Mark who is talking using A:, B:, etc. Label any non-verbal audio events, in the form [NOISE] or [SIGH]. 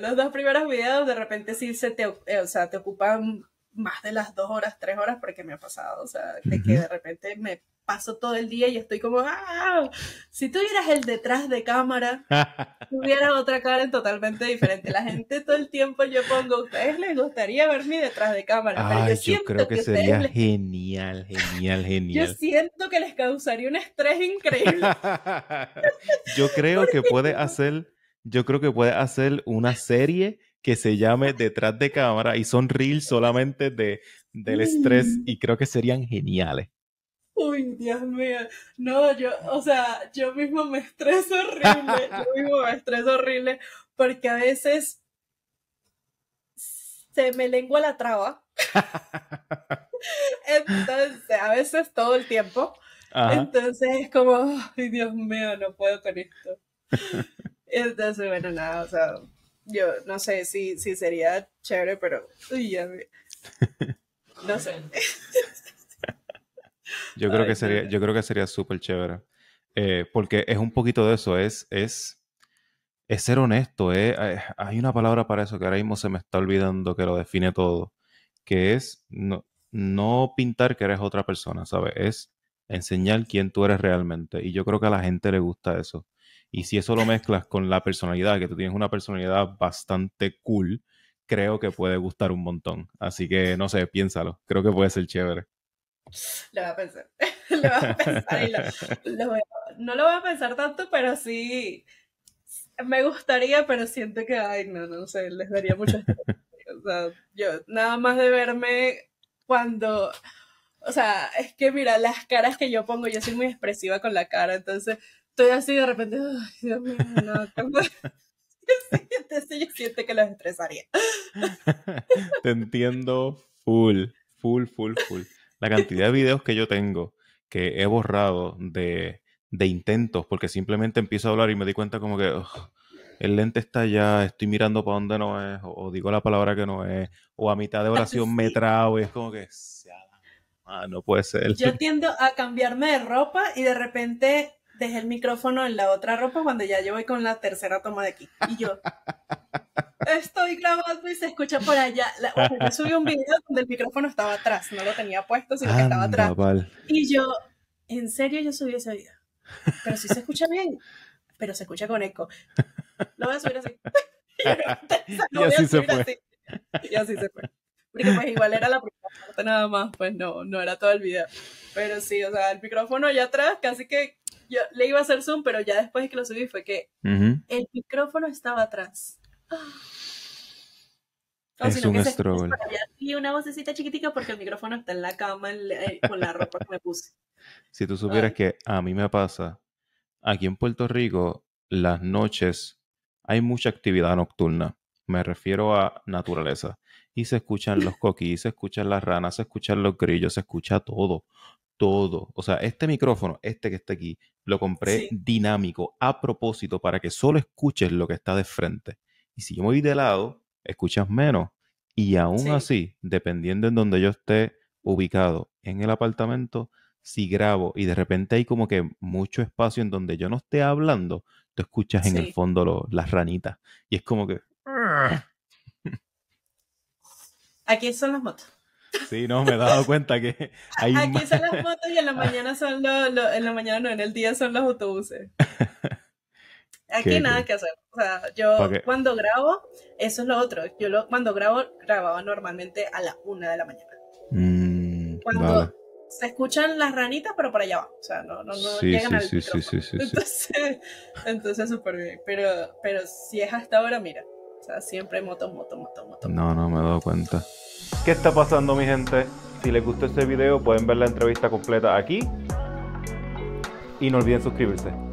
A: los dos primeros videos de repente sí se te, eh, o sea, te ocupan más de las dos horas, tres horas, porque me ha pasado, o sea, de que de repente me paso todo el día y estoy como, ¡ah! Si tuvieras el detrás de cámara, [LAUGHS] tuviera otra cara totalmente diferente. La gente todo el tiempo yo pongo, ¿a ustedes les gustaría ver mi detrás de cámara? yo, creo que, sería
B: genial, genial, genial. Yo
A: siento que les causaría un estrés increíble.
B: [LAUGHS] yo creo que puede [LAUGHS] hacer yo creo que puedes hacer una serie que se llame Detrás de cámara y son reels solamente de, del estrés y creo que serían geniales.
A: Uy, Dios mío. No, yo, o sea, yo mismo me estreso horrible. yo [LAUGHS] mismo me estreso horrible porque a veces se me lengua la traba. Entonces, a veces todo el tiempo.
B: Entonces
A: es como, ay, Dios mío, no puedo con esto. [LAUGHS] Entonces, bueno, nada, o sea, yo no sé si, si sería chévere, pero... [LAUGHS] No sé.
B: yo creo que sería, yo creo que sería súper chévere. Eh, porque es un poquito de eso, es, es, es ser honesto. Eh, eh, hay una palabra para eso que ahora mismo se me está olvidando que lo define todo, que es no, no pintar que eres otra persona, ¿sabes? Es enseñar quién tú eres realmente. Y yo creo que a la gente le gusta eso. Y si eso lo mezclas con la personalidad, que tú tienes una personalidad bastante cool, creo que puede gustar un montón. Así que no sé, piénsalo. Creo que puede ser chévere.
A: [LAUGHS] Lo voy a pensar.
B: [LAUGHS]
A: lo voy a pensar no lo voy a pensar tanto, pero sí. Me gustaría, pero siento que, ay, no, no sé, les daría mucho. [LAUGHS] o sea, yo, nada más de verme cuando. O sea, es que mira, las caras que yo pongo, yo soy muy expresiva con la cara, entonces estoy así de repente, ay, [LAUGHS] yo siento que los estresaría.
B: [LAUGHS] Te entiendo full, full, full, full. La cantidad de videos que yo tengo que he borrado de, de intentos, porque simplemente empiezo a hablar y me di cuenta como que el lente está allá, estoy mirando para donde no es, o, digo la palabra que no es, o a mitad de ah, oración me trago y es como que... Ah, no puede ser. Yo
A: tiendo a cambiarme de ropa y de repente dejé el micrófono en la otra ropa cuando ya yo voy con la tercera toma de aquí. Y yo, [LAUGHS] estoy grabando y se escucha por allá. yo subí un video donde el micrófono estaba atrás, no lo tenía puesto, sino que estaba atrás. Y yo, en serio, yo subí ese video. Pero sí se escucha bien, pero se escucha con eco. Lo voy a subir así.
B: [LAUGHS]
A: se fue Y así se fue. Porque pues igual era la primera parte nada más, pues no, no era todo el video. Pero sí, o sea, el micrófono allá atrás casi que yo le iba a hacer zoom, pero ya después de que lo subí fue que el micrófono estaba atrás. Ah. es un Y una vocecita chiquitica porque el micrófono está en la cama eh, con la ropa que me puse.
B: Si tú supieras que a mí me pasa, aquí en Puerto Rico, las noches hay mucha actividad nocturna. Me refiero a naturaleza. Y se escuchan los coquis, se escuchan las ranas, se escuchan los grillos, se escucha todo todo. O sea, este micrófono, este que está aquí, lo compré dinámico a propósito para que solo escuches lo que está de frente. Y si yo me voy de lado, escuchas menos. Y aún así, dependiendo en donde yo esté ubicado en el apartamento, si grabo y de repente hay como que mucho espacio en donde yo no esté hablando, tú escuchas en el fondo las ranitas. Y es como que...
A: Aquí son las motos.
B: Sí, no, me he dado cuenta que Aquí son las motos
A: y en la mañana son los, en la mañana no, en el día son los autobuses. [LAUGHS] Aquí nada que hacer. O sea, yo cuando grabo, eso es lo otro. Yo cuando grabo, grababa normalmente a las una de la mañana.
B: Mm, cuando
A: se escuchan las ranitas, pero para allá va. O sea, no, no, no sí, sí, sí, Entonces, [LAUGHS] entonces súper bien. Pero, pero si es hasta ahora, mira. O sea, siempre moto, moto, moto,
B: moto. No, no, me he dado cuenta. ¿Qué está pasando mi gente? Si les gustó este video pueden ver la entrevista completa aquí. Y no olviden suscribirse.